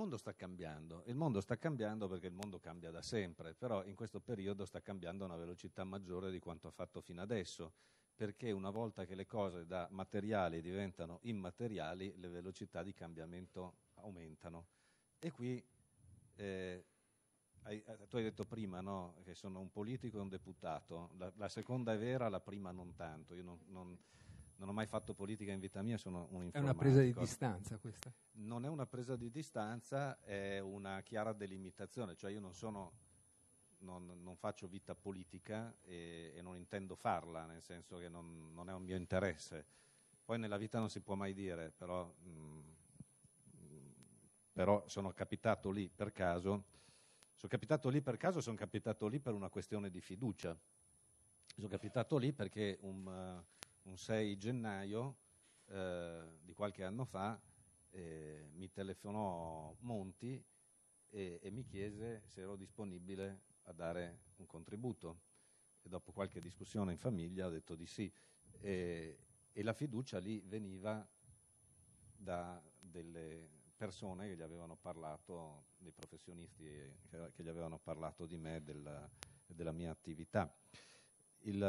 mondo sta cambiando, il mondo sta cambiando perché il mondo cambia da sempre, però in questo periodo sta cambiando a una velocità maggiore di quanto ha fatto fino adesso, perché una volta che le cose da materiali diventano immateriali, le velocità di cambiamento aumentano. E qui eh, hai, eh, tu hai detto prima no, che sono un politico e un deputato, la, la, seconda è vera, la prima non tanto. Io non, non non ho mai fatto politica in vita mia, sono un informatico. È una presa di distanza questa? Non è una presa di distanza, è una chiara delimitazione, cioè io non sono, non, non faccio vita politica e, e, non intendo farla, nel senso che non, non, è un mio interesse. Poi nella vita non si può mai dire, però, mh, mm, però sono capitato lì per caso, sono capitato lì per caso, sono capitato lì per una questione di fiducia, sono capitato lì perché un... Uh, un 6 gennaio eh, di qualche anno fa eh, mi telefonò Monti e, e mi chiese se ero disponibile a dare un contributo e dopo qualche discussione in famiglia ho detto di sì e, e, la fiducia lì veniva da delle persone che gli avevano parlato, dei professionisti che, che gli avevano parlato di me e della, della mia attività. Il,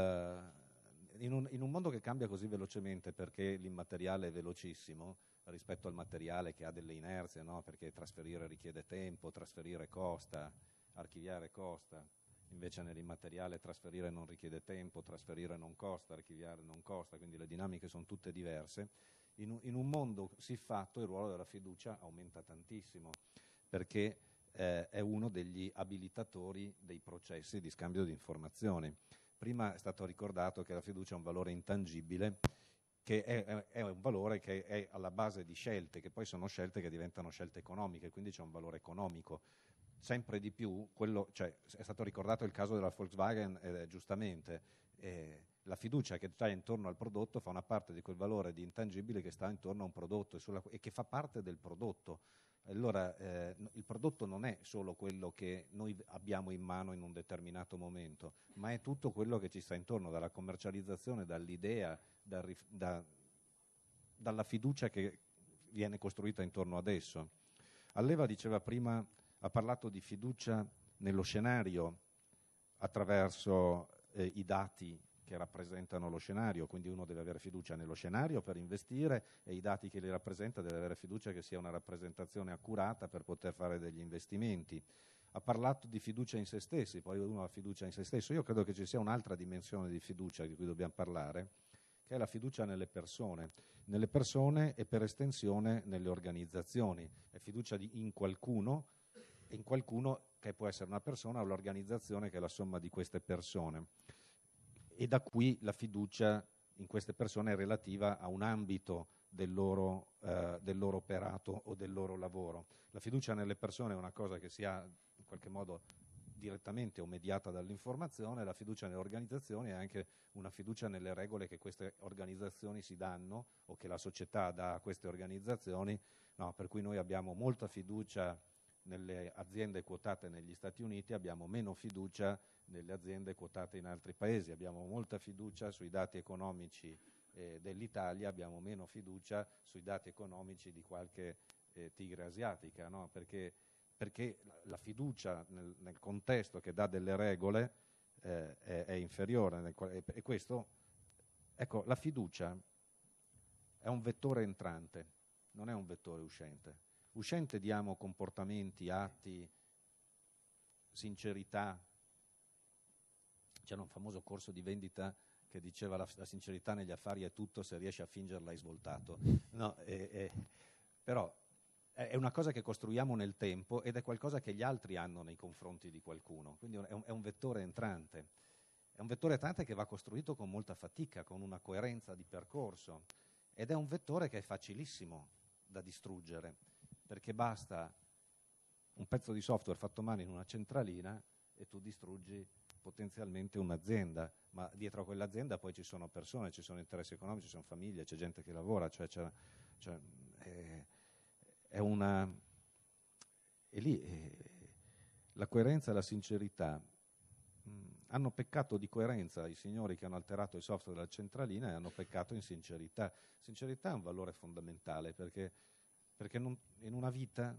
in un, in un mondo che cambia così velocemente perché l'immateriale è velocissimo rispetto al materiale che ha delle inerzie, no? perché trasferire richiede tempo, trasferire costa, archiviare costa, invece nell'immateriale trasferire non richiede tempo, trasferire non costa, archiviare non costa, quindi le dinamiche sono tutte diverse. In, in un mondo siffatto il ruolo della fiducia aumenta tantissimo perché eh, è uno degli abilitatori dei processi di scambio di informazioni. Prima è stato ricordato che la fiducia è un valore intangibile, che è, è un valore che è alla base di scelte, che poi sono scelte che diventano scelte economiche, quindi c'è un valore economico sempre di più, quello, cioè, è stato ricordato il caso della Volkswagen eh, giustamente, eh, la fiducia che c'è intorno al prodotto fa una parte di quel valore di intangibile che sta intorno a un prodotto e, sulla, e che fa parte del prodotto. Allora eh, il prodotto non è solo quello che noi abbiamo in mano in un determinato momento, ma è tutto quello che ci sta intorno, dalla commercializzazione, dall'idea, dal, da, dalla fiducia che viene costruita intorno ad esso. Alleva diceva prima, ha parlato di fiducia nello scenario attraverso eh, i dati che rappresentano lo scenario, quindi uno deve avere fiducia nello scenario per investire e i dati che li rappresenta deve avere fiducia che sia una rappresentazione accurata per poter fare degli investimenti. Ha parlato di fiducia in se stessi, poi uno ha fiducia in se stesso. Io credo che ci sia un'altra dimensione di fiducia di cui dobbiamo parlare, che è la fiducia nelle persone, nelle persone e per estensione nelle organizzazioni. È fiducia in qualcuno e in qualcuno che può essere una persona o l'organizzazione che è la somma di queste persone e da qui la fiducia in queste persone è relativa a un ambito del loro, eh, del loro, operato o del loro lavoro. La fiducia nelle persone è una cosa che si ha in qualche modo direttamente o mediata dall'informazione, la fiducia nelle organizzazioni è anche una fiducia nelle regole che queste organizzazioni si danno o che la società dà a queste organizzazioni, no, per cui noi abbiamo molta fiducia nelle aziende quotate negli Stati Uniti, abbiamo meno fiducia delle aziende quotate in altri paesi. Abbiamo molta fiducia sui dati economici eh, dell'Italia, abbiamo meno fiducia sui dati economici di qualche eh, tigre asiatica, no? perché, perché, la fiducia nel, nel, contesto che dà delle regole eh, è, è, inferiore. Quale, e questo, ecco, la fiducia è un vettore entrante, non è un vettore uscente. Uscente diamo comportamenti, atti, sincerità, c'era un famoso corso di vendita che diceva la, la, sincerità negli affari è tutto, se riesci a fingerla hai svoltato. No, eh, eh, però è una cosa che costruiamo nel tempo ed è qualcosa che gli altri hanno nei confronti di qualcuno, quindi è un, è un vettore entrante. È un vettore entrante che va costruito con molta fatica, con una coerenza di percorso ed è un vettore che è facilissimo da distruggere, perché basta un pezzo di software fatto male in una centralina e tu distruggi potenzialmente un'azienda, ma dietro a quell'azienda poi ci sono persone, ci sono interessi economici, ci sono famiglie, c'è gente che lavora, cioè, cioè è, eh, è, una... E lì è, eh, la coerenza e la sincerità mm, hanno peccato di coerenza i signori che hanno alterato il software della centralina e hanno peccato in sincerità. Sincerità è un valore fondamentale perché, perché non, in una vita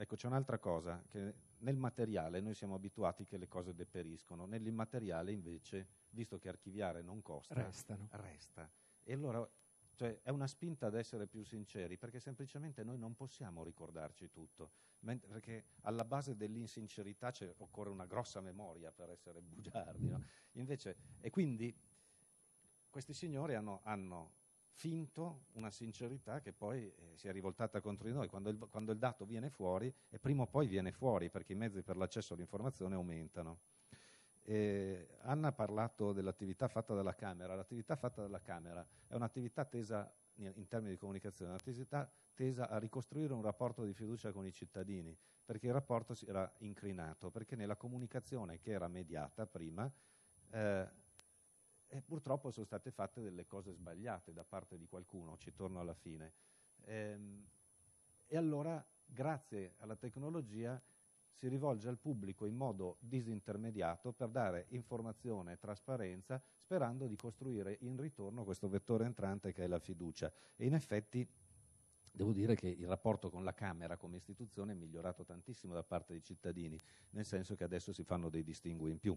Ecco, c'è un'altra cosa, che nel materiale noi siamo abituati che le cose deperiscono, nell'immateriale invece, visto che archiviare non costa, Restano. resta. E allora cioè, è una spinta ad essere più sinceri, perché semplicemente noi non possiamo ricordarci tutto, perché alla base dell'insincerità occorre una grossa memoria per essere bugiardi. No? Invece, e quindi questi signori hanno, hanno finto una sincerità che poi eh, si è rivoltata contro di noi. Quando il, quando il, dato viene fuori, e prima o poi viene fuori, perché i mezzi per l'accesso all'informazione aumentano. Eh, Anna ha parlato dell'attività fatta dalla Camera. L'attività fatta dalla Camera è un'attività tesa, in termini di comunicazione, un'attività tesa a ricostruire un rapporto di fiducia con i cittadini, perché il rapporto si era incrinato, perché nella comunicazione che era mediata prima... Eh, e purtroppo sono state fatte delle cose sbagliate da parte di qualcuno, ci torno alla fine. Ehm, e allora, grazie alla tecnologia, si rivolge al pubblico in modo disintermediato per dare informazione e trasparenza sperando di costruire in ritorno questo vettore entrante che è la fiducia. E in effetti devo dire che il rapporto con la Camera come istituzione è migliorato tantissimo da parte dei cittadini, nel senso che adesso si fanno dei distingui in più.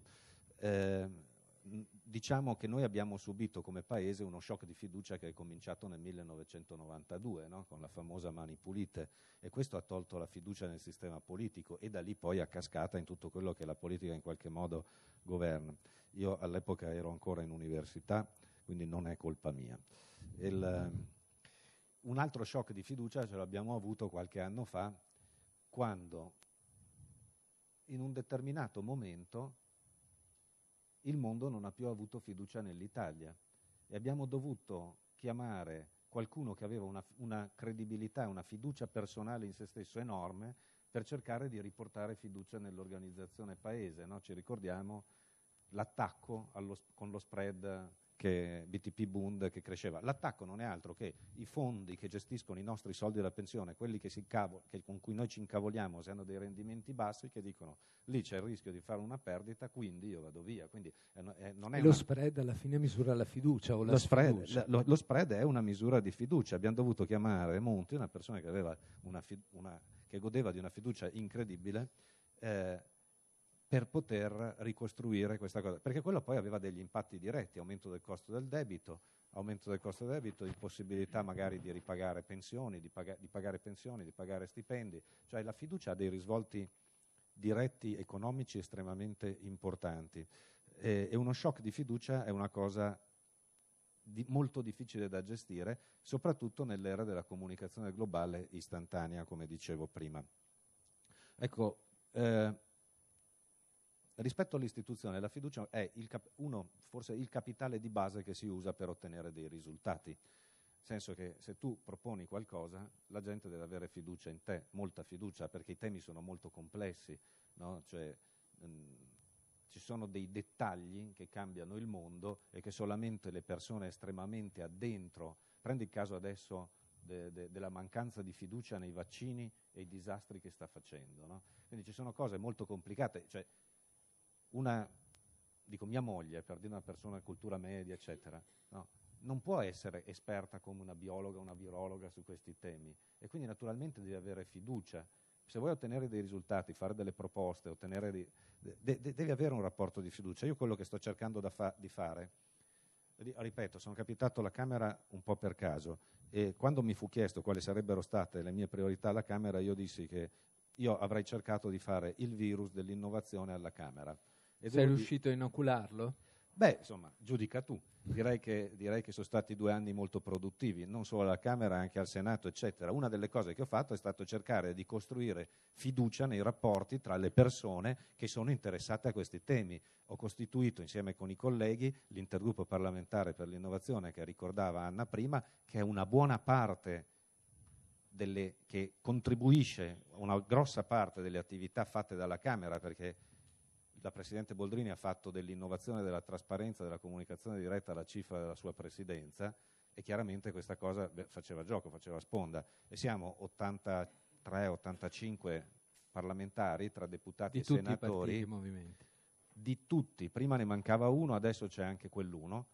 Eh, diciamo che noi abbiamo subito come Paese uno shock di fiducia che è cominciato nel 1992 no? con la famosa Mani Pulite e questo ha tolto la fiducia nel sistema politico e da lì poi ha cascata in tutto quello che la politica in qualche modo governa. Io all'epoca ero ancora in università, quindi non è colpa mia. Il, un altro shock di fiducia ce l'abbiamo avuto qualche anno fa quando in un determinato momento il mondo non ha più avuto fiducia nell'Italia e abbiamo dovuto chiamare qualcuno che aveva una, una credibilità, una fiducia personale in se stesso enorme per cercare di riportare fiducia nell'organizzazione paese. No? Ci ricordiamo l'attacco allo, con lo spread che BTP Bund che cresceva. L'attacco non è altro che i fondi che gestiscono i nostri soldi della pensione, quelli incavo, che, con cui noi ci incavoliamo se hanno dei rendimenti bassi, che dicono lì c'è il rischio di fare una perdita, quindi io vado via. Quindi, eh, eh non è lo una... spread alla fine misura la fiducia o la lo spread, la, lo, lo, spread è una misura di fiducia. Abbiamo dovuto chiamare Monti, una persona che, una una, che godeva di una fiducia incredibile, eh, per poter ricostruire questa cosa, perché quello poi aveva degli impatti diretti, aumento del costo del debito, aumento del costo del debito, impossibilità magari di ripagare pensioni, di, paga di pagare pensioni, di pagare stipendi, cioè la fiducia ha dei risvolti diretti economici estremamente importanti e, e uno shock di fiducia è una cosa di, molto difficile da gestire, soprattutto nell'era della comunicazione globale istantanea, come dicevo prima. Ecco, eh, rispetto all'istituzione, la fiducia è il cap- uno, forse il capitale di base che si usa per ottenere dei risultati. Nel senso che se tu proponi qualcosa, la gente deve avere fiducia in te, molta fiducia, perché i temi sono molto complessi, no? cioè, mh, mhmm, ci sono dei dettagli che cambiano il mondo e che solamente le persone estremamente addentro, prendi il caso adesso de, de, della mancanza di fiducia nei vaccini e i disastri che sta facendo. No? Quindi ci sono cose molto complicate, cioè, una, dico mia moglie, per dire una persona di cultura media, eccetera, no? non può essere esperta come una biologa, una virologa su questi temi e quindi naturalmente deve avere fiducia. Se vuoi ottenere dei risultati, fare delle proposte, dei, de, de, devi avere un rapporto di fiducia. Io quello che sto cercando fa, di fare, ripeto, sono capitato alla Camera un po' per caso e quando mi fu chiesto quali sarebbero state le mie priorità alla Camera, io dissi che io avrei cercato di fare il virus dell'innovazione alla Camera. E Sei riuscito di... a inocularlo? Beh, insomma, giudica tu. Direi che, direi che, sono stati due anni molto produttivi, non solo alla Camera, anche al Senato, eccetera. Una delle cose che ho fatto è stato cercare di costruire fiducia nei rapporti tra le persone che sono interessate a questi temi. Ho costituito insieme con i colleghi l'intergruppo parlamentare per l'innovazione che ricordava Anna prima, che è una buona parte delle, che contribuisce a una grossa parte delle attività fatte dalla Camera, perché la Presidente Boldrini ha fatto dell'innovazione, della trasparenza, della comunicazione diretta la cifra della sua Presidenza e chiaramente questa cosa faceva gioco, faceva sponda. E siamo 83-85 parlamentari tra deputati e senatori. Di tutti i partiti Di tutti, prima ne mancava uno, adesso c'è anche quell'uno,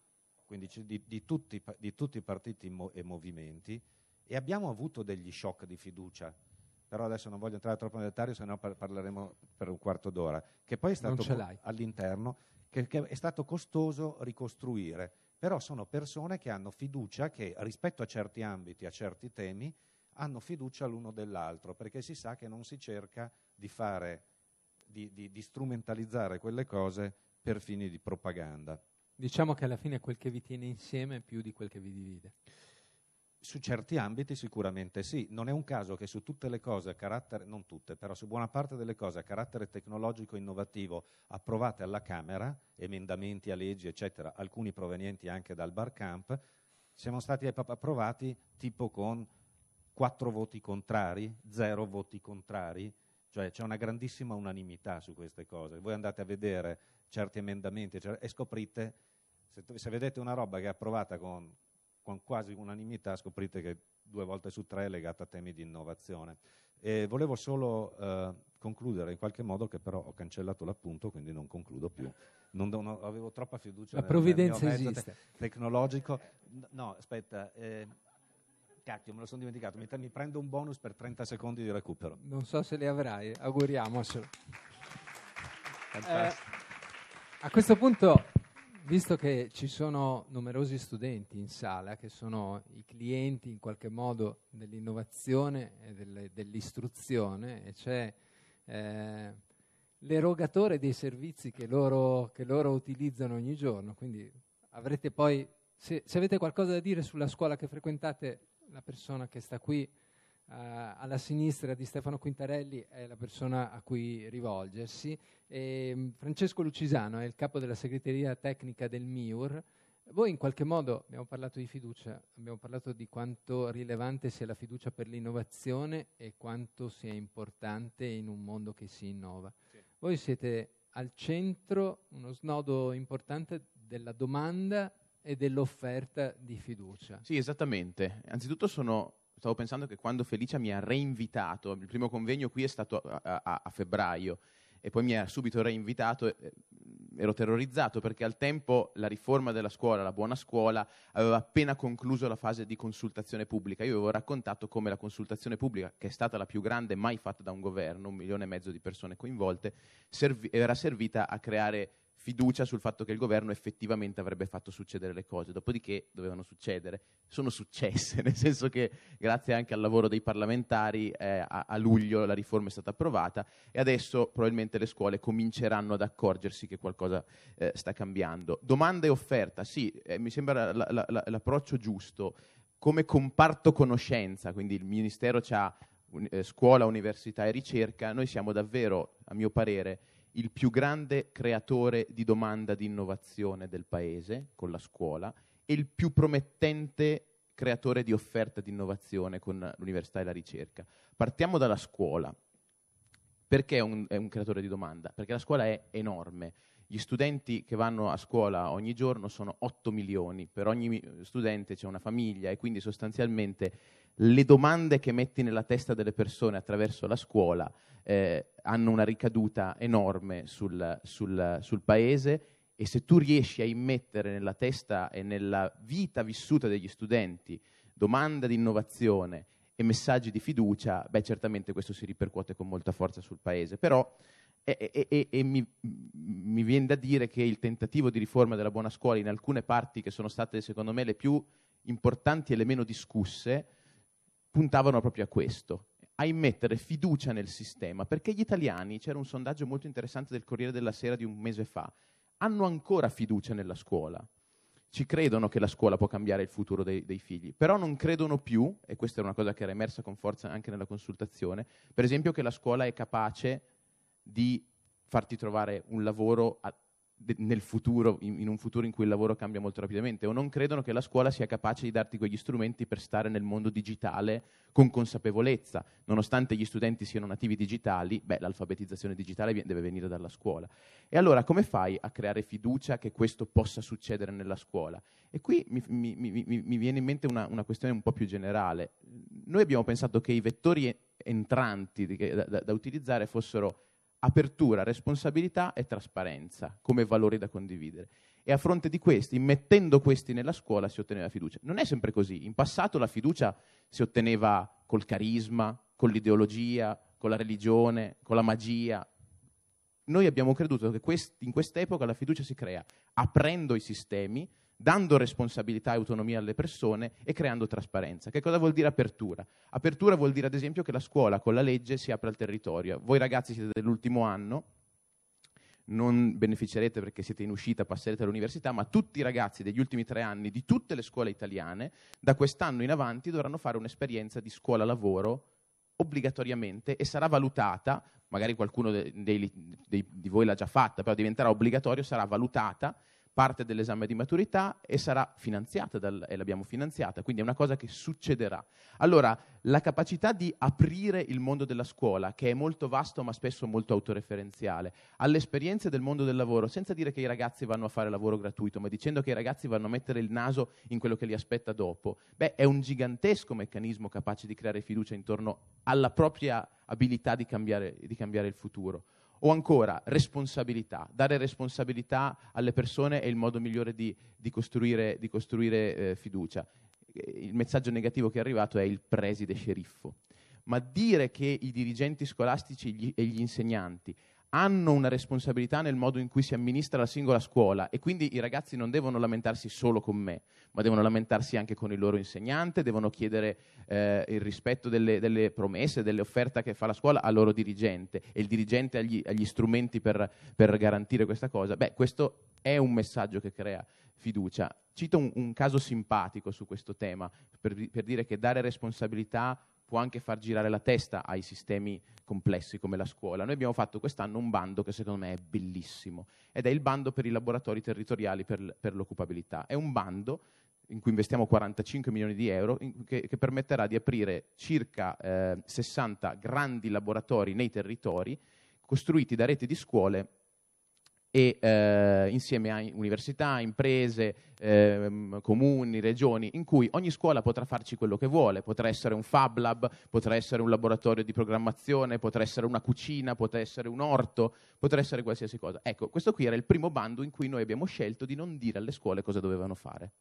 quindi di, di, tutti, di tutti i partiti e movimenti e abbiamo avuto degli shock di fiducia però adesso non voglio entrare troppo nel dettaglio, se no par- parleremo per un quarto d'ora, che poi è stato all'interno, che, che è stato costoso ricostruire, però sono persone che hanno fiducia che rispetto a certi ambiti, a certi temi, hanno fiducia l'uno dell'altro, perché si sa che non si cerca di fare, di, di, di strumentalizzare quelle cose per fini di propaganda. Diciamo che alla fine è quel che vi tiene insieme più di quel che vi divide. Su certi ambiti sicuramente sì, non è un caso che su tutte le cose a carattere, non tutte, però su buona parte delle cose a carattere tecnologico innovativo approvate alla Camera, emendamenti a leggi eccetera, alcuni provenienti anche dal Barcamp, siamo stati approvati tipo con quattro voti contrari, zero voti contrari, cioè c'è una grandissima unanimità su queste cose. Voi andate a vedere certi emendamenti e scoprite, se, se vedete una roba che è approvata con con quasi unanimità scoprite che due volte su tre è legata a temi di innovazione. E volevo solo eh, concludere in qualche modo che però ho cancellato l'appunto, quindi non concludo più. Non, non avevo troppa fiducia La nel, provvidenza nel mezzo te- tecnologico. No, aspetta, eh, cacchio, me lo sono dimenticato. Mi, te- mi, prendo un bonus per 30 secondi di recupero. Non so se li avrai, auguriamocelo. Eh, a questo punto visto che ci sono numerosi studenti in sala che sono i clienti in qualche modo dell'innovazione e delle, dell'istruzione e c'è eh, l'erogatore dei servizi che loro, che loro, utilizzano ogni giorno, quindi avrete poi, se, se avete qualcosa da dire sulla scuola che frequentate, la persona che sta qui eh, alla sinistra di Stefano Quintarelli è la persona a cui rivolgersi. E ehm, Francesco Lucisano è il capo della segreteria tecnica del MIUR. Voi in qualche modo abbiamo parlato di fiducia, abbiamo parlato di quanto rilevante sia la fiducia per l'innovazione e quanto sia importante in un mondo che si innova. Sì. Voi siete al centro, uno snodo importante della domanda e dell'offerta di fiducia. Sì, esattamente. Anzitutto sono stavo pensando che quando Felicia mi ha reinvitato, il primo convegno qui è stato a, a, a febbraio e poi mi ha subito reinvitato, eh, ero terrorizzato perché al tempo la riforma della scuola, la buona scuola, aveva appena concluso la fase di consultazione pubblica. Io avevo raccontato come la consultazione pubblica, che è stata la più grande mai fatta da un governo, un milione e mezzo di persone coinvolte, serv- era servita a creare fiducia sul fatto che il governo effettivamente avrebbe fatto succedere le cose, dopodiché dovevano succedere, sono successe, nel senso che grazie anche al lavoro dei parlamentari eh, a, a, luglio la riforma è stata approvata e adesso probabilmente le scuole cominceranno ad accorgersi che qualcosa eh, sta cambiando. Domanda e offerta, sì, eh, mi sembra la, la, la, l'approccio giusto, come comparto conoscenza, quindi il Ministero ha un, eh, scuola, università e ricerca, noi siamo davvero, a mio parere, il più grande creatore di domanda di innovazione del paese con la scuola e il più promettente creatore di offerta di innovazione con l'università e la ricerca. Partiamo dalla scuola. Perché un, è un creatore di domanda? Perché la scuola è enorme. Gli studenti che vanno a scuola ogni giorno sono 8 milioni, per ogni studente c'è una famiglia e quindi sostanzialmente le domande che metti nella testa delle persone attraverso la scuola eh, hanno una ricaduta enorme sul, sul, sul, paese e se tu riesci a immettere nella testa e nella vita vissuta degli studenti domanda di innovazione e messaggi di fiducia, beh certamente questo si ripercuote con molta forza sul paese, però e, e, e, e mi, mi viene da dire che il tentativo di riforma della buona scuola in alcune parti che sono state secondo me le più importanti e le meno discusse, puntavano proprio a questo, a immettere fiducia nel sistema, perché gli italiani, c'era un sondaggio molto interessante del Corriere della Sera di un mese fa, hanno ancora fiducia nella scuola, ci credono che la scuola può cambiare il futuro dei, dei, figli, però non credono più, e questa è una cosa che era emersa con forza anche nella consultazione, per esempio che la scuola è capace di farti trovare un lavoro a, nel futuro, in, un futuro in cui il lavoro cambia molto rapidamente, o non credono che la scuola sia capace di darti quegli strumenti per stare nel mondo digitale con consapevolezza. Nonostante gli studenti siano nativi digitali, beh, l'alfabetizzazione digitale deve venire dalla scuola. E allora come fai a creare fiducia che questo possa succedere nella scuola? E qui mi, mi, mi, mi viene in mente una, una, questione un po' più generale. Noi abbiamo pensato che i vettori entranti da, da, da utilizzare fossero apertura, responsabilità e trasparenza come valori da condividere. E a fronte di questi, mettendo questi nella scuola, si otteneva fiducia. Non è sempre così. In passato la fiducia si otteneva col carisma, con l'ideologia, con la religione, con la magia. Noi abbiamo creduto che quest in quest'epoca la fiducia si crea aprendo i sistemi, dando responsabilità e autonomia alle persone e creando trasparenza. Che cosa vuol dire apertura? Apertura vuol dire ad esempio che la scuola con la legge si apre al territorio. Voi ragazzi siete dell'ultimo anno, non beneficerete perché siete in uscita, passerete all'università, ma tutti i ragazzi degli ultimi tre anni di tutte le scuole italiane, da quest'anno in avanti, dovranno fare un'esperienza di scuola-lavoro obbligatoriamente e sarà valutata, magari qualcuno dei, dei, dei, di voi l'ha già fatta, però diventerà obbligatorio, sarà valutata parte dell'esame di maturità e sarà finanziata dal, e l'abbiamo finanziata, quindi è una cosa che succederà. Allora, la capacità di aprire il mondo della scuola, che è molto vasto ma spesso molto autoreferenziale, alle esperienze del mondo del lavoro, senza dire che i ragazzi vanno a fare lavoro gratuito, ma dicendo che i ragazzi vanno a mettere il naso in quello che li aspetta dopo, beh, è un gigantesco meccanismo capace di creare fiducia intorno alla propria abilità di cambiare, di cambiare il futuro. O ancora responsabilità, dare responsabilità alle persone è il modo migliore di, di costruire, di costruire eh, fiducia. Eh, il messaggio negativo che è arrivato è il preside sceriffo. Ma dire che i dirigenti scolastici e gli insegnanti hanno una responsabilità nel modo in cui si amministra la singola scuola e quindi i ragazzi non devono lamentarsi solo con me, ma devono lamentarsi anche con il loro insegnante, devono chiedere eh, il rispetto delle, delle, promesse, delle offerte che fa la scuola al loro dirigente e il dirigente ha gli, strumenti per, per, garantire questa cosa. Beh, questo è un messaggio che crea fiducia. Cito un, un caso simpatico su questo tema per, per dire che dare responsabilità può anche far girare la testa ai sistemi complessi come la scuola. Noi abbiamo fatto quest'anno un bando che secondo me è bellissimo ed è il bando per i laboratori territoriali per, per l'occupabilità. È un bando in cui investiamo 45 milioni di euro, in, che, che, permetterà di aprire circa eh, 60 grandi laboratori nei territori costruiti da reti di scuole e eh, insieme a università, imprese, eh, comuni, regioni, in cui ogni scuola potrà farci quello che vuole, potrà essere un Fab Lab, potrà essere un laboratorio di programmazione, potrà essere una cucina, potrà essere un orto, potrà essere qualsiasi cosa. Ecco, questo qui era il primo bando in cui noi abbiamo scelto di non dire alle scuole cosa dovevano fare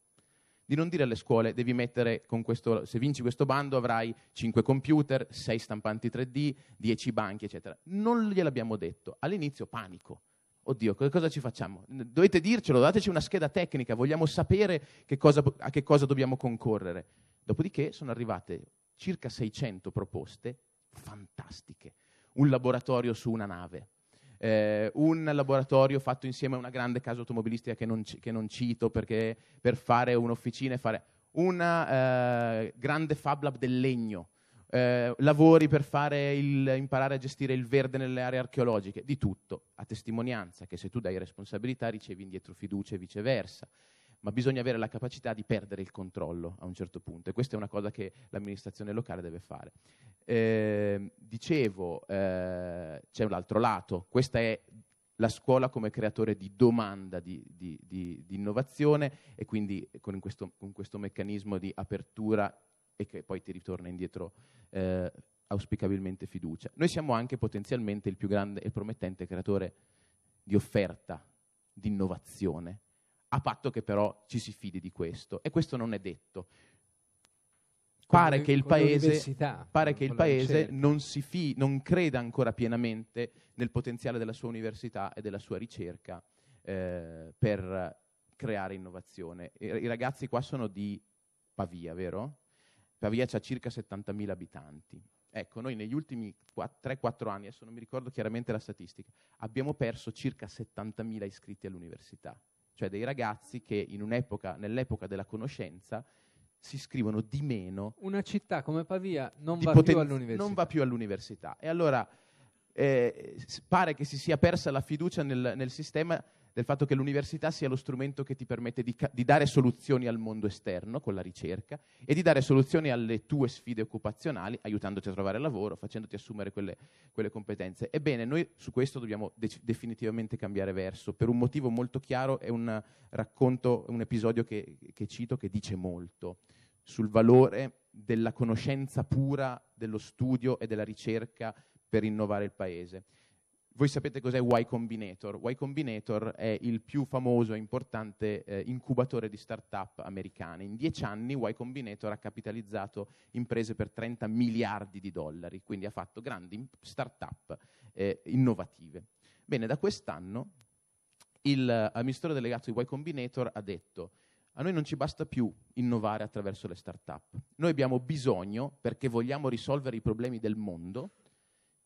di non dire alle scuole devi mettere con questo, se vinci questo bando avrai 5 computer, 6 stampanti 3D, 10 banchi, eccetera. Non gliel'abbiamo detto. All'inizio panico, oddio, cosa ci facciamo? Dovete dircelo, dateci una scheda tecnica, vogliamo sapere che cosa, a che cosa dobbiamo concorrere. Dopodiché sono arrivate circa 600 proposte fantastiche. Un laboratorio su una nave, eh, un laboratorio fatto insieme a una grande casa automobilistica che non, che non cito perché per fare un'officina e fare una eh, grande Fab Lab del legno, eh, lavori per il, imparare a gestire il verde nelle aree archeologiche, di tutto, a testimonianza che se tu dai responsabilità ricevi indietro fiducia e viceversa. Ma bisogna avere la capacità di perdere il controllo a un certo punto, e questa è una cosa che l'amministrazione locale deve fare. Eh, dicevo, eh, c'è un altro lato, questa è la scuola come creatore di domanda di, di, di, di innovazione e quindi con questo, con questo meccanismo di apertura e che poi ti ritorna indietro eh, auspicabilmente fiducia. Noi siamo anche potenzialmente il più grande e promettente creatore di offerta, di innovazione, a patto che però ci si fidi di questo. E questo non è detto. Pare, con, che, il paese, pare che il paese, non, fi, non, creda ancora pienamente nel potenziale della sua università e della sua ricerca eh, per creare innovazione. I, I ragazzi qua sono di Pavia, vero? Pavia ha circa 70.000 abitanti. Ecco, noi negli ultimi 3-4 anni, adesso non mi ricordo chiaramente la statistica, abbiamo perso circa 70.000 iscritti all'università, cioè dei ragazzi che nell'epoca della conoscenza si iscrivono di meno. Una città come Pavia non va, poten- non va più all'università. E allora eh, pare che si sia persa la fiducia nel, nel sistema del fatto che l'università sia lo strumento che ti permette di, di, dare soluzioni al mondo esterno con la ricerca e di dare soluzioni alle tue sfide occupazionali, aiutandoti a trovare lavoro, facendoti assumere quelle, quelle competenze. Ebbene, noi su questo dobbiamo de- definitivamente cambiare verso, per un motivo molto chiaro è un racconto, un episodio che, che cito che dice molto sul valore della conoscenza pura, dello studio e della ricerca per innovare il paese. Voi sapete cos'è Y Combinator? Y Combinator è il più famoso e importante eh, incubatore di start-up americane. In dieci anni Y Combinator ha capitalizzato imprese per 30 miliardi di dollari, quindi ha fatto grandi start-up eh, innovative. Bene, da quest'anno il l'amministratore eh, delegato di Y Combinator ha detto a noi non ci basta più innovare attraverso le start-up, noi abbiamo bisogno, perché vogliamo risolvere i problemi del mondo,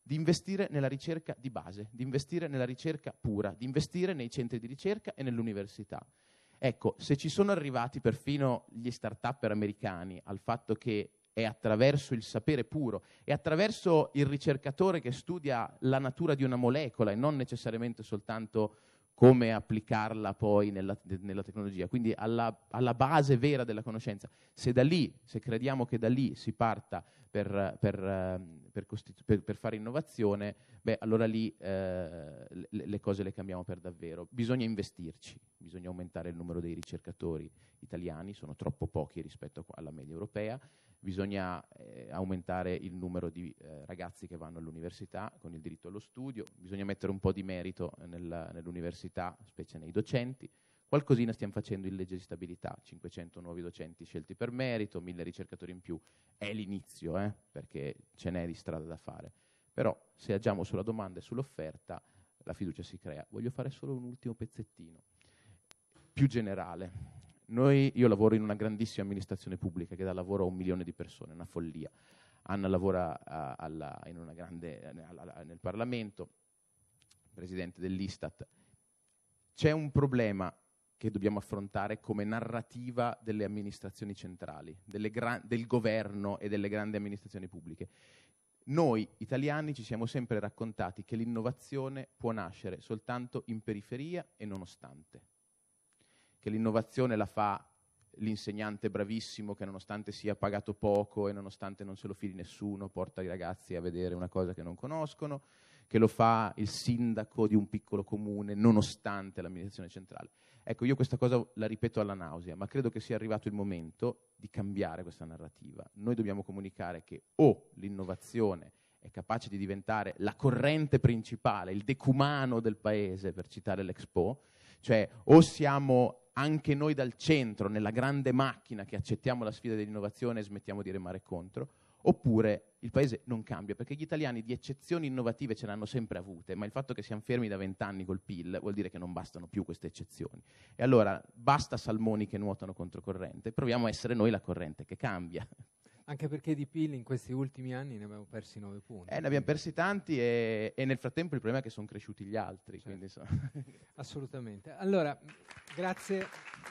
di investire nella ricerca di base, di investire nella ricerca pura, di investire nei centri di ricerca e nell'università. Ecco, se ci sono arrivati perfino gli start-up americani al fatto che è attraverso il sapere puro, è attraverso il ricercatore che studia la natura di una molecola e non necessariamente soltanto come applicarla poi nella, nella tecnologia, quindi alla, alla, base vera della conoscenza. Se da lì, se crediamo che da lì si parta per, per, ehm, per, costitu- per fare innovazione, beh, allora lì eh, le, le, cose le cambiamo per davvero. Bisogna investirci, bisogna aumentare il numero dei ricercatori italiani, sono troppo pochi rispetto alla media europea, bisogna eh, aumentare il numero di eh, ragazzi che vanno all'università con il diritto allo studio, bisogna mettere un po' di merito nel, nell'università, specie nei docenti. Qualcosina stiamo facendo in legge di stabilità, 500 nuovi docenti scelti per merito, 1000 ricercatori in più, è l'inizio, eh, perché ce n'è di strada da fare. Però se agiamo sulla domanda e sull'offerta, la fiducia si crea. Voglio fare solo un ultimo pezzettino, più generale noi, io lavoro in una grandissima amministrazione pubblica che dà lavoro a un milione di persone, una follia. Anna lavora a, alla, una grande, alla, nel Parlamento, presidente dell'Istat. C'è un problema che dobbiamo affrontare come narrativa delle amministrazioni centrali, delle gran, del governo e delle grandi amministrazioni pubbliche. Noi italiani ci siamo sempre raccontati che l'innovazione può nascere soltanto in periferia e nonostante che l'innovazione la fa l'insegnante bravissimo che nonostante sia pagato poco e nonostante non se lo fili nessuno porta i ragazzi a vedere una cosa che non conoscono, che lo fa il sindaco di un piccolo comune nonostante l'amministrazione centrale. Ecco, io questa cosa la ripeto alla nausea, ma credo che sia arrivato il momento di cambiare questa narrativa. Noi dobbiamo comunicare che o l'innovazione è capace di diventare la corrente principale, il decumano del paese, per citare l'Expo, cioè o siamo anche noi dal centro, nella grande macchina che accettiamo la sfida dell'innovazione e smettiamo di remare contro, oppure il paese non cambia, perché gli italiani di eccezioni innovative ce l'hanno sempre avute, ma il fatto che siamo fermi da vent'anni col PIL vuol dire che non bastano più queste eccezioni. E allora basta salmoni che nuotano controcorrente, proviamo a essere noi la corrente che cambia. Anche perché di PIL in questi ultimi anni ne abbiamo persi 9 punti. Eh, ne abbiamo persi tanti e, e nel frattempo il problema è che sono cresciuti gli altri. Certo. So. Assolutamente. Allora, grazie,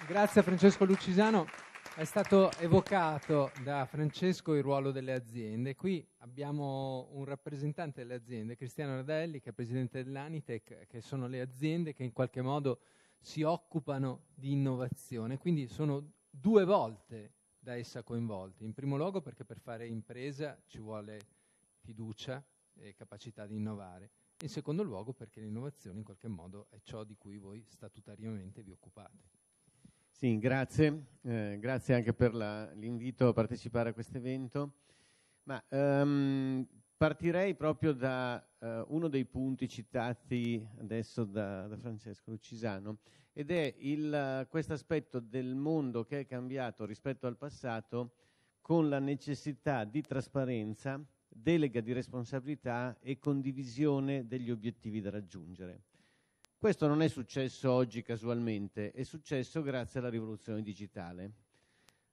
grazie a Francesco Lucisano. È stato evocato da Francesco il ruolo delle aziende. Qui abbiamo un rappresentante delle aziende, Cristiano Radelli, che è presidente dell'Anitec, che sono le aziende che in qualche modo si occupano di innovazione. Quindi sono due volte da essa coinvolti. In primo luogo perché per fare impresa ci vuole fiducia e capacità di innovare. In secondo luogo perché l'innovazione in qualche modo è ciò di cui voi statutariamente vi occupate. Sì, grazie. Eh, grazie anche per l'invito a partecipare a questo evento. Ma um, Partirei proprio da eh, uno dei punti citati adesso da, da Francesco Lucisano ed è eh, questo aspetto del mondo che è cambiato rispetto al passato con la necessità di trasparenza, delega di responsabilità e condivisione degli obiettivi da raggiungere. Questo non è successo oggi casualmente, è successo grazie alla rivoluzione digitale.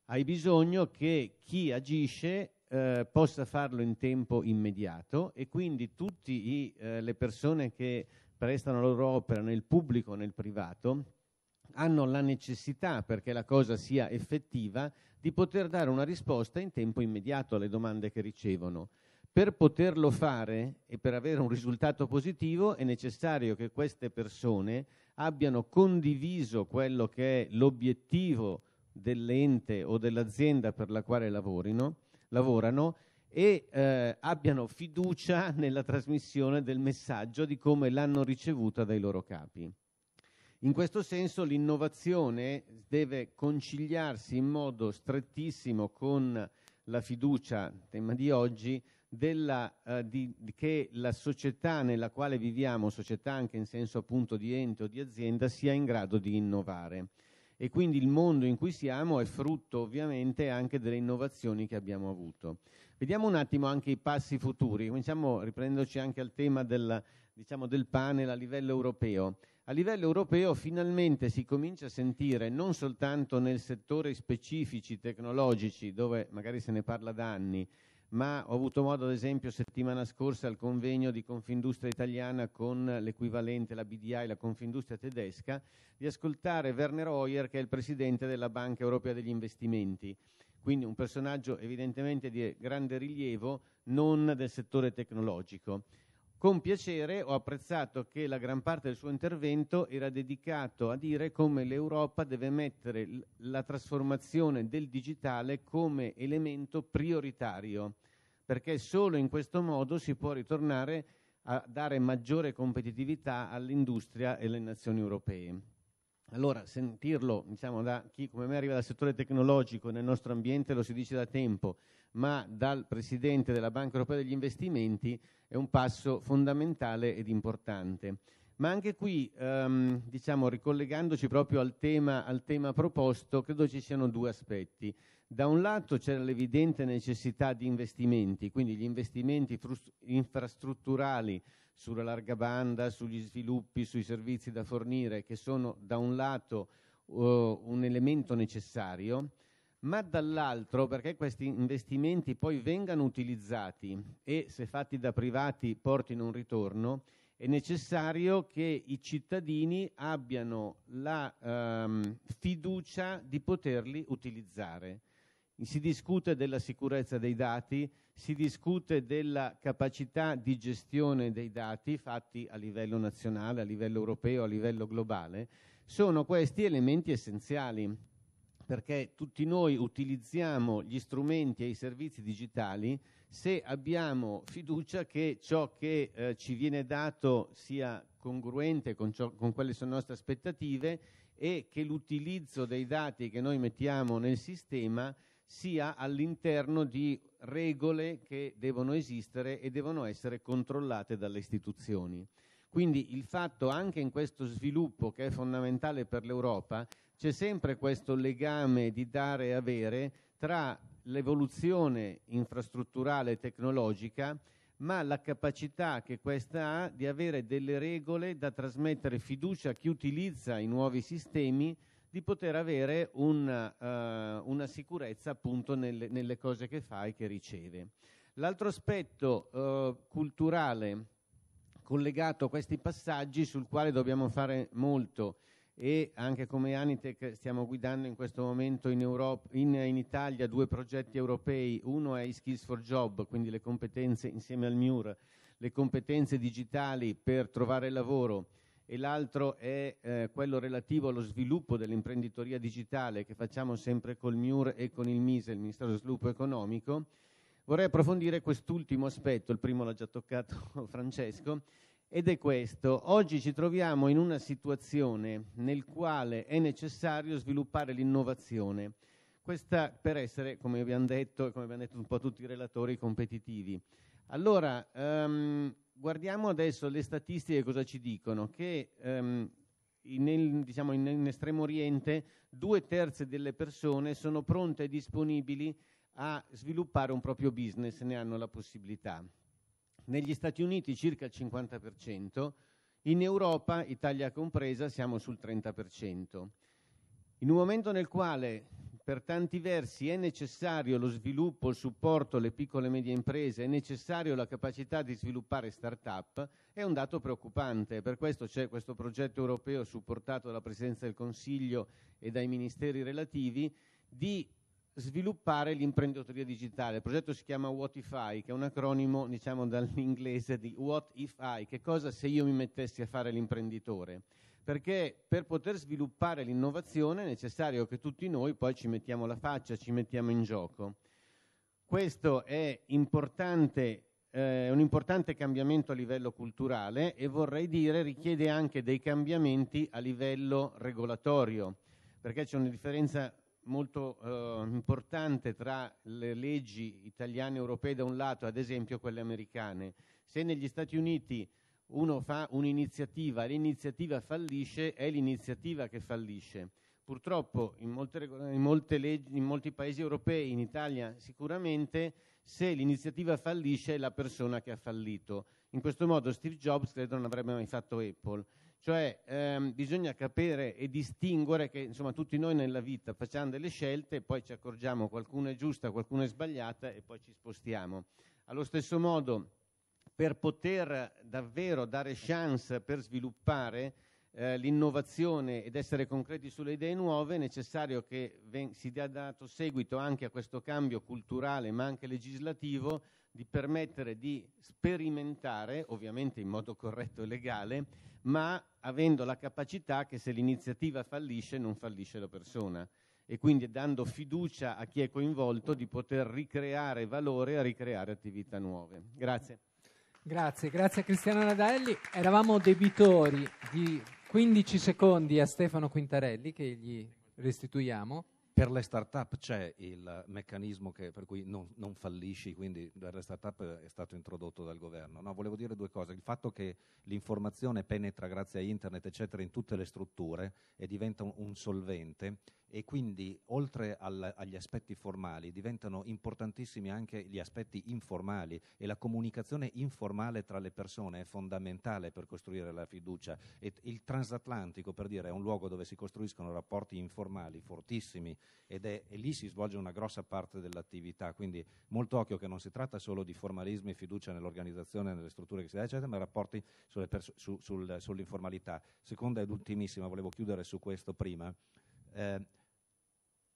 Hai bisogno che chi agisce eh, possa farlo in tempo immediato e quindi tutte eh, le persone che prestano la loro opera nel pubblico o nel privato hanno la necessità, perché la cosa sia effettiva, di poter dare una risposta in tempo immediato alle domande che ricevono. Per poterlo fare e per avere un risultato positivo è necessario che queste persone abbiano condiviso quello che è l'obiettivo dell'ente o dell'azienda per la quale lavorino lavorano e eh, abbiano fiducia nella trasmissione del messaggio di come l'hanno ricevuta dai loro capi. In questo senso l'innovazione deve conciliarsi in modo strettissimo con la fiducia, tema di oggi, della, eh, di, che la società nella quale viviamo, società anche in senso appunto di ente o di azienda, sia in grado di innovare e quindi il mondo in cui siamo è frutto ovviamente anche delle innovazioni che abbiamo avuto. Vediamo un attimo anche i passi futuri, cominciamo riprendendoci anche al tema del, diciamo, del panel a livello europeo. A livello europeo finalmente si comincia a sentire non soltanto nel settore specifici tecnologici, dove magari se ne parla da anni, ma ho avuto modo ad esempio settimana scorsa al convegno di Confindustria italiana con l'equivalente, la BDI, la Confindustria tedesca, di ascoltare Werner Hoyer che è il presidente della Banca Europea degli Investimenti, quindi un personaggio evidentemente di grande rilievo non del settore tecnologico. Con piacere ho apprezzato che la gran parte del suo intervento era dedicato a dire come l'Europa deve mettere la trasformazione del digitale come elemento prioritario, perché solo in questo modo si può ritornare a dare maggiore competitività all'industria e alle nazioni europee. Allora, sentirlo diciamo, da chi come me arriva dal settore tecnologico, nel nostro ambiente lo si dice da tempo, ma dal Presidente della Banca Europea degli Investimenti è un passo fondamentale ed importante. Ma anche qui, ehm, diciamo, ricollegandoci proprio al tema, al tema proposto, credo ci siano due aspetti. Da un lato c'era l'evidente necessità di investimenti, quindi gli investimenti infrastrutturali sulla larga banda, sugli sviluppi, sui servizi da fornire, che sono da un lato eh, un elemento necessario, ma dall'altro perché questi investimenti poi vengano utilizzati e se fatti da privati portino un ritorno, è necessario che i cittadini abbiano la ehm, fiducia di poterli utilizzare. Si discute della sicurezza dei dati, si discute della capacità di gestione dei dati fatti a livello nazionale, a livello europeo, a livello globale. Sono questi elementi essenziali perché tutti noi utilizziamo gli strumenti e i servizi digitali se abbiamo fiducia che ciò che eh, ci viene dato sia congruente con, ciò, con quelle sono le nostre aspettative e che l'utilizzo dei dati che noi mettiamo nel sistema sia all'interno di regole che devono esistere e devono essere controllate dalle istituzioni. Quindi il fatto anche in questo sviluppo che è fondamentale per l'Europa c'è sempre questo legame di dare e avere tra l'evoluzione infrastrutturale e tecnologica ma la capacità che questa ha di avere delle regole da trasmettere fiducia a chi utilizza i nuovi sistemi di poter avere una, uh, eh, una sicurezza appunto nelle, nelle, cose che fa e che riceve. L'altro aspetto uh, culturale collegato a questi passaggi sul quale dobbiamo fare molto e anche come Anitec stiamo guidando in questo momento in, Europa, in, in Italia due progetti europei, uno è Skills for Job, quindi le competenze insieme al MIUR, le competenze digitali per trovare lavoro e l'altro è eh, quello relativo allo sviluppo dell'imprenditoria digitale che facciamo sempre col MIUR e con il MISE, il Ministero dello Sviluppo Economico. Vorrei approfondire quest'ultimo aspetto, il primo l'ha già toccato Francesco, ed è questo. Oggi ci troviamo in una situazione nel quale è necessario sviluppare l'innovazione. Questa per essere, come abbiamo detto, come abbiamo detto un po' tutti i relatori, competitivi. Allora, um, guardiamo adesso le statistiche cosa ci dicono, che um, in, diciamo, in, in Estremo Oriente due terzi delle persone sono pronte e disponibili a sviluppare un proprio business, ne hanno la possibilità negli Stati Uniti circa il 50%, in Europa, Italia compresa, siamo sul 30%. In un momento nel quale per tanti versi è necessario lo sviluppo, il supporto alle piccole e medie imprese, è necessario la capacità di sviluppare start-up, è un dato preoccupante. Per questo c'è questo progetto europeo supportato dalla Presidenza del Consiglio e dai ministeri relativi di sviluppare l'imprenditoria digitale. Il progetto si chiama What If I, che è un acronimo diciamo, dall'inglese di What If I, che cosa se io mi mettessi a fare l'imprenditore. Perché per poter sviluppare l'innovazione è necessario che tutti noi poi ci mettiamo la faccia, ci mettiamo in gioco. Questo è importante eh, un importante cambiamento a livello culturale e vorrei dire richiede anche dei cambiamenti a livello regolatorio, perché c'è una differenza molto eh, importante tra le leggi italiane e europee da un lato, ad esempio quelle americane. Se negli Stati Uniti uno fa un'iniziativa l'iniziativa fallisce, è l'iniziativa che fallisce. Purtroppo in, molte, in, molte leggi, in molti paesi europei, in Italia sicuramente, se l'iniziativa fallisce è la persona che ha fallito. In questo modo Steve Jobs credo non avrebbe mai fatto Apple. Cioè ehm, bisogna capire e distinguere che insomma, tutti noi nella vita facciamo delle scelte, poi ci accorgiamo qualcuna è giusta, qualcuna è sbagliata e poi ci spostiamo. Allo stesso modo, per poter davvero dare chance per sviluppare eh, l'innovazione ed essere concreti sulle idee nuove, è necessario che si dia dato seguito anche a questo cambio culturale ma anche legislativo di permettere di sperimentare, ovviamente in modo corretto e legale, ma avendo la capacità che se l'iniziativa fallisce non fallisce la persona e quindi dando fiducia a chi è coinvolto di poter ricreare valore e ricreare attività nuove. Grazie. Grazie, grazie a Cristiano Nadarelli. Eravamo debitori di 15 secondi a Stefano Quintarelli che gli restituiamo. Per le start-up c'è il meccanismo che, per cui non, non, fallisci, quindi per le start-up è stato introdotto dal governo. No, volevo dire due cose. Il fatto che l'informazione penetra grazie a internet, eccetera, in tutte le strutture e diventa un, un solvente, e quindi oltre al, agli aspetti formali diventano importantissimi anche gli aspetti informali e la comunicazione informale tra le persone è fondamentale per costruire la fiducia e il transatlantico per dire è un luogo dove si costruiscono rapporti informali fortissimi ed è e lì si svolge una grossa parte dell'attività quindi molto occhio che non si tratta solo di formalismi e fiducia nell'organizzazione nelle strutture che si dà eccetera ma rapporti su, sul, sull'informalità seconda ed ultimissima volevo chiudere su questo prima eh,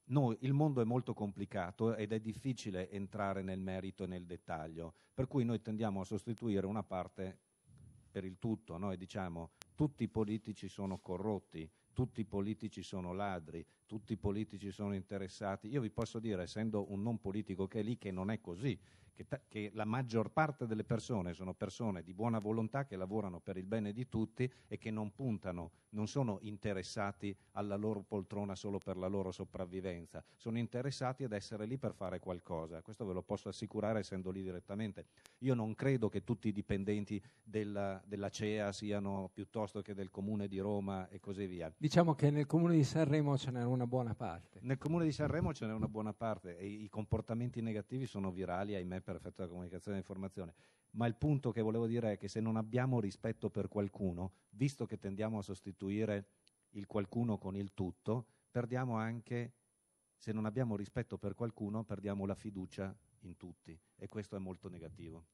noi, il mondo è molto complicato ed è difficile entrare nel merito e nel dettaglio, per cui noi tendiamo a sostituire una parte per il tutto, noi diciamo tutti i politici sono corrotti, tutti i politici sono ladri, tutti i politici sono interessati. Io vi posso dire, essendo un non politico che è lì, che non è così, che, ta- che la maggior parte delle persone sono persone di buona volontà che lavorano per il bene di tutti e che non puntano, non sono interessati alla loro poltrona solo per la loro sopravvivenza, sono interessati ad essere lì per fare qualcosa. Questo ve lo posso assicurare essendo lì direttamente. Io non credo che tutti i dipendenti della, della CEA siano piuttosto che del Comune di Roma e così via. Diciamo che nel Comune di Sanremo ce n'è una una buona parte. Nel comune di Sanremo ce n'è una buona parte e i comportamenti negativi sono virali, ahimè, per effetto della comunicazione e dell'informazione. Ma il punto che volevo dire è che se non abbiamo rispetto per qualcuno, visto che tendiamo a sostituire il qualcuno con il tutto, perdiamo anche, se non abbiamo rispetto per qualcuno, perdiamo la fiducia in tutti e questo è molto negativo.